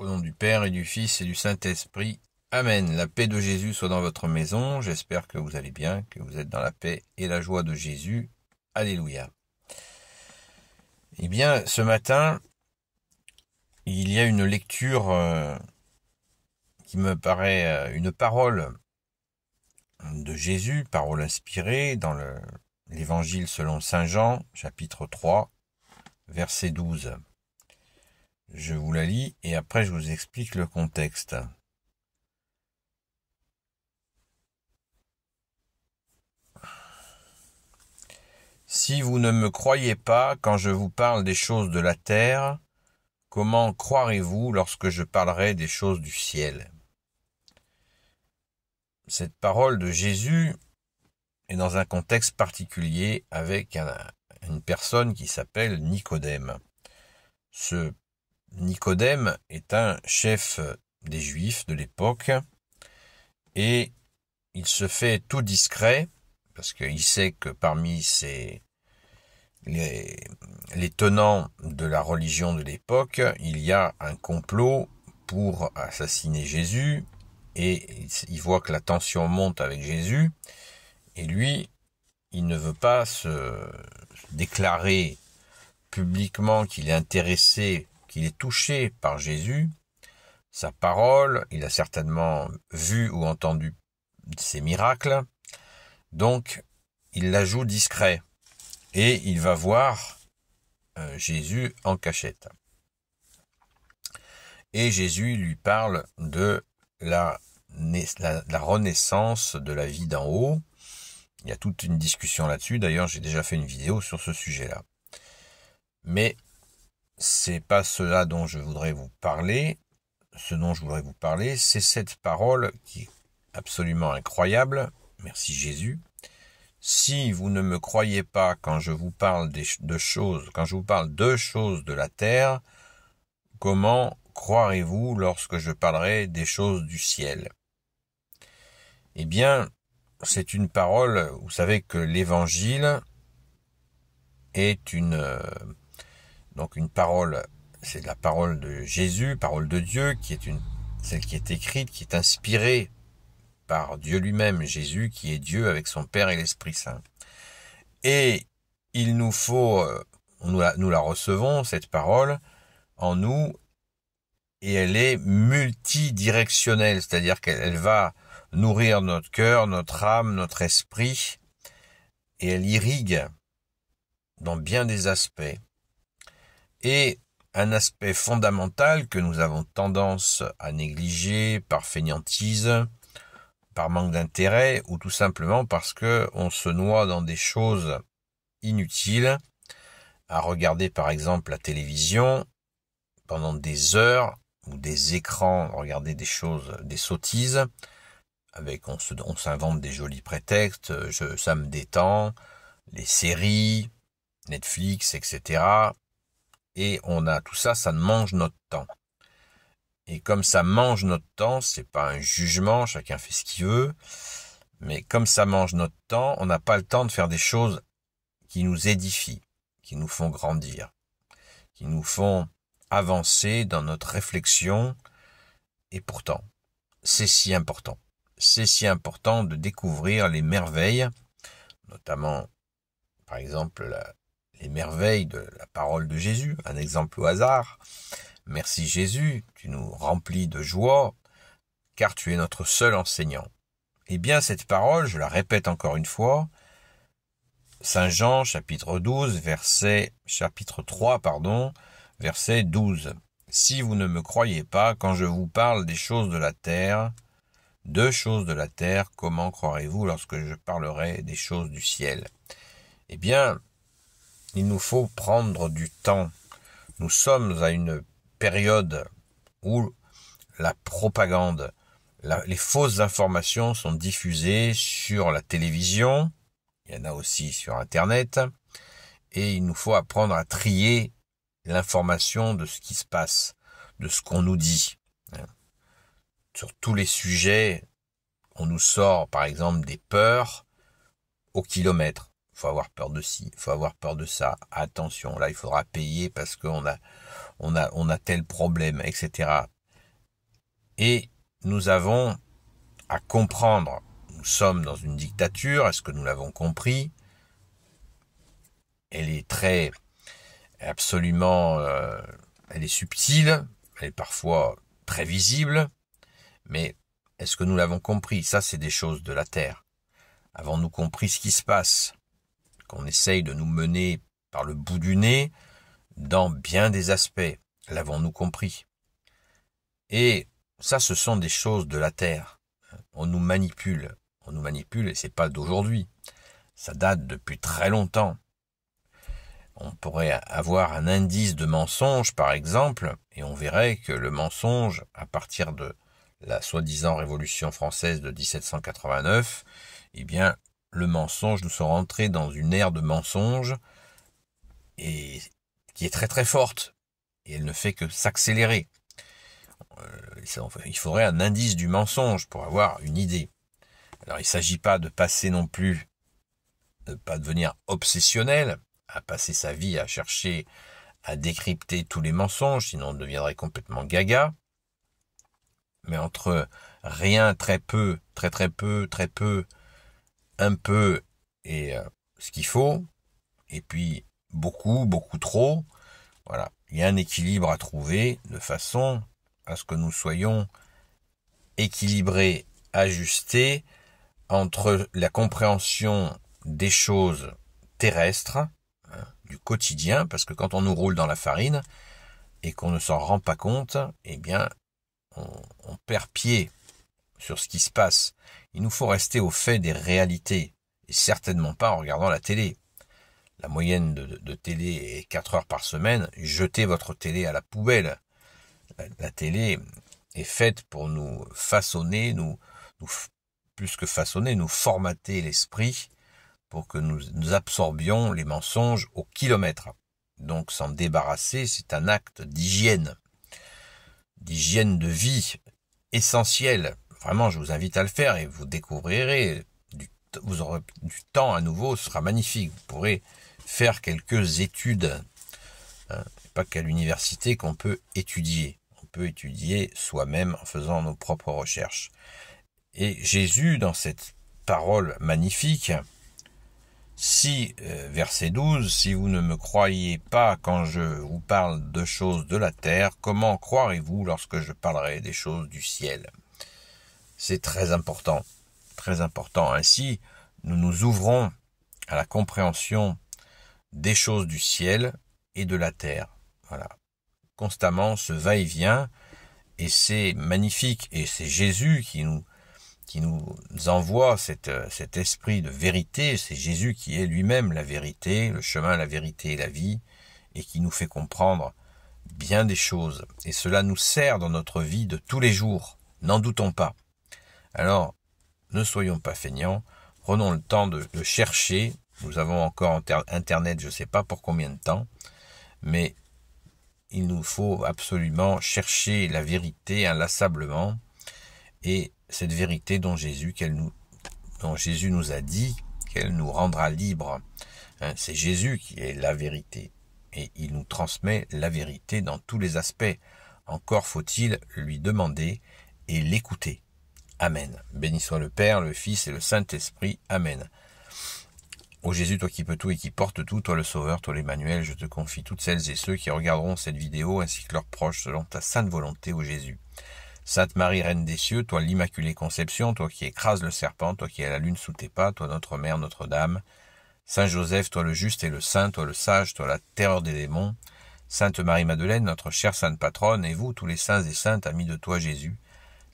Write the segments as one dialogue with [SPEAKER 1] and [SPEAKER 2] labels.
[SPEAKER 1] Au nom du Père et du Fils et du Saint-Esprit. Amen. La paix de Jésus soit dans votre maison. J'espère que vous allez bien, que vous êtes dans la paix et la joie de Jésus. Alléluia. Eh bien, ce matin, il y a une lecture euh, qui me paraît euh, une parole de Jésus, parole inspirée dans l'évangile selon Saint Jean, chapitre 3, verset 12. Je vous la lis et après je vous explique le contexte. Si vous ne me croyez pas quand je vous parle des choses de la terre, comment croirez-vous lorsque je parlerai des choses du ciel Cette parole de Jésus est dans un contexte particulier avec une personne qui s'appelle Nicodème. Ce Nicodème est un chef des Juifs de l'époque et il se fait tout discret parce qu'il sait que parmi les, les tenants de la religion de l'époque, il y a un complot pour assassiner Jésus et il voit que la tension monte avec Jésus et lui, il ne veut pas se déclarer publiquement qu'il est intéressé il est touché par Jésus, sa parole, il a certainement vu ou entendu ses miracles, donc il la joue discret et il va voir euh, Jésus en cachette. Et Jésus lui parle de la renaissance de la vie d'en haut. Il y a toute une discussion là-dessus, d'ailleurs j'ai déjà fait une vidéo sur ce sujet-là. Mais c'est pas cela dont je voudrais vous parler. Ce dont je voudrais vous parler, c'est cette parole qui est absolument incroyable. Merci Jésus. Si vous ne me croyez pas quand je vous parle de choses, quand je vous parle de choses de la terre, comment croirez-vous lorsque je parlerai des choses du ciel Eh bien, c'est une parole, vous savez que l'évangile est une euh, donc une parole, c'est la parole de Jésus, parole de Dieu, qui est une, celle qui est écrite, qui est inspirée par Dieu lui-même, Jésus qui est Dieu avec son Père et l'Esprit Saint. Et il nous faut, euh, nous la, nous la recevons, cette parole, en nous, et elle est multidirectionnelle, c'est-à-dire qu'elle va nourrir notre cœur, notre âme, notre esprit, et elle irrigue dans bien des aspects. Et un aspect fondamental que nous avons tendance à négliger par fainéantise, par manque d'intérêt ou tout simplement parce que on se noie dans des choses inutiles, à regarder par exemple la télévision pendant des heures ou des écrans, regarder des choses, des sottises, avec on s'invente des jolis prétextes, je, ça me détend, les séries, Netflix, etc et on a tout ça, ça mange notre temps. Et comme ça mange notre temps, c'est pas un jugement, chacun fait ce qu'il veut, mais comme ça mange notre temps, on n'a pas le temps de faire des choses qui nous édifient, qui nous font grandir, qui nous font avancer dans notre réflexion, et pourtant, c'est si important. C'est si important de découvrir les merveilles, notamment, par exemple, les merveilles de la parole de Jésus, un exemple au hasard. Merci Jésus, tu nous remplis de joie, car tu es notre seul enseignant. Eh bien, cette parole, je la répète encore une fois, Saint Jean, chapitre 12, verset, chapitre 3, pardon, verset 12. Si vous ne me croyez pas, quand je vous parle des choses de la terre, deux choses de la terre, comment croirez-vous lorsque je parlerai des choses du ciel Eh bien, il nous faut prendre du temps. Nous sommes à une période où la propagande, les fausses informations sont diffusées sur la télévision, il y en a aussi sur Internet, et il nous faut apprendre à trier l'information de ce qui se passe, de ce qu'on nous dit. Sur tous les sujets, on nous sort par exemple des peurs au kilomètre faut avoir peur de ci, faut avoir peur de ça. Attention, là, il faudra payer parce qu'on a, on on a tel problème, etc. Et nous avons à comprendre, nous sommes dans une dictature, est-ce que nous l'avons compris Elle est très, absolument, euh, elle est subtile, elle est parfois très visible, mais est-ce que nous l'avons compris Ça, c'est des choses de la Terre. Avons-nous compris ce qui se passe qu'on essaye de nous mener par le bout du nez dans bien des aspects, l'avons-nous compris Et ça, ce sont des choses de la Terre. On nous manipule, on nous manipule et c'est pas d'aujourd'hui. Ça date depuis très longtemps. On pourrait avoir un indice de mensonge, par exemple, et on verrait que le mensonge, à partir de la soi-disant Révolution française de 1789, eh bien, le mensonge, nous sommes rentrés dans une ère de mensonge et qui est très très forte et elle ne fait que s'accélérer. Euh, il faudrait un indice du mensonge pour avoir une idée. Alors il ne s'agit pas de passer non plus, de ne pas devenir obsessionnel, à passer sa vie à chercher à décrypter tous les mensonges, sinon on deviendrait complètement gaga. Mais entre rien, très peu, très très peu, très peu, un peu et euh, ce qu'il faut, et puis beaucoup, beaucoup trop. Voilà, il y a un équilibre à trouver de façon à ce que nous soyons équilibrés, ajustés entre la compréhension des choses terrestres, hein, du quotidien, parce que quand on nous roule dans la farine et qu'on ne s'en rend pas compte, eh bien, on, on perd pied sur ce qui se passe. Il nous faut rester au fait des réalités, et certainement pas en regardant la télé. La moyenne de, télé est 4 heures par semaine. Jetez votre télé à la poubelle. La, télé est faite pour nous façonner, nous, plus que façonner, nous formater l'esprit pour que nous, nous absorbions les mensonges au kilomètre. Donc s'en débarrasser, c'est un acte d'hygiène, d'hygiène de vie essentielle vraiment, je vous invite à le faire et vous découvrirez. Du, vous aurez du temps à nouveau, ce sera magnifique. Vous pourrez faire quelques études. Hein. pas qu'à l'université qu'on peut étudier. On peut étudier soi-même en faisant nos propres recherches. Et Jésus, dans cette parole magnifique, si, euh, verset 12, si vous ne me croyez pas quand je vous parle de choses de la terre, comment croirez-vous lorsque je parlerai des choses du ciel c'est très important, très important. Ainsi, nous nous ouvrons à la compréhension des choses du ciel et de la terre. Voilà. Constamment ce va-et-vient, et c'est magnifique, et c'est Jésus qui nous, qui nous envoie cet esprit de vérité, c'est Jésus qui est lui-même la vérité, le chemin, la vérité et la vie, et qui nous fait comprendre bien des choses, et cela nous sert dans notre vie de tous les jours, n'en doutons pas. Alors, ne soyons pas feignants, prenons le temps de, chercher. Nous avons encore Internet, je ne sais pas pour combien de temps, mais il nous faut absolument chercher la vérité inlassablement. Et cette vérité dont Jésus, nous, dont Jésus nous a dit qu'elle nous rendra libres. Hein, c'est Jésus qui est la vérité. Et il nous transmet la vérité dans tous les aspects. Encore faut-il lui demander et l'écouter. Amen. Béni soit le Père, le Fils et le Saint-Esprit. Amen. Ô Jésus, toi qui peux tout et qui porte tout, toi le Sauveur, toi l'Emmanuel, je te confie toutes celles et ceux qui regarderont cette vidéo ainsi que leurs proches selon ta sainte volonté, ô Jésus. Sainte Marie, Reine des cieux, toi l'Immaculée Conception, toi qui écrases le serpent, toi qui as la lune sous tes pas, toi notre Mère Notre-Dame. Saint Joseph, toi le juste et le saint, toi le sage, toi la terreur des démons. Sainte Marie-Madeleine, notre chère sainte patronne, et vous, tous les saints et saintes, amis de toi Jésus,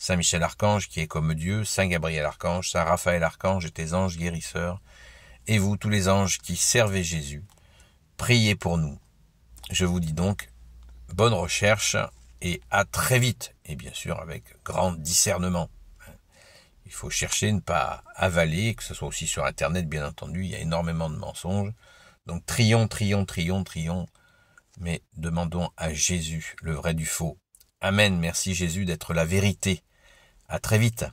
[SPEAKER 1] Saint Michel Archange qui est comme Dieu, Saint Gabriel Archange, Saint Raphaël Archange et tes anges guérisseurs, et vous tous les anges qui servez Jésus, priez pour nous. Je vous dis donc bonne recherche et à très vite, et bien sûr avec grand discernement. Il faut chercher, ne pas avaler, que ce soit aussi sur Internet, bien entendu, il y a énormément de mensonges. Donc trions, trions, trions, trions, mais demandons à Jésus le vrai du faux. Amen, merci Jésus d'être la vérité. À très vite.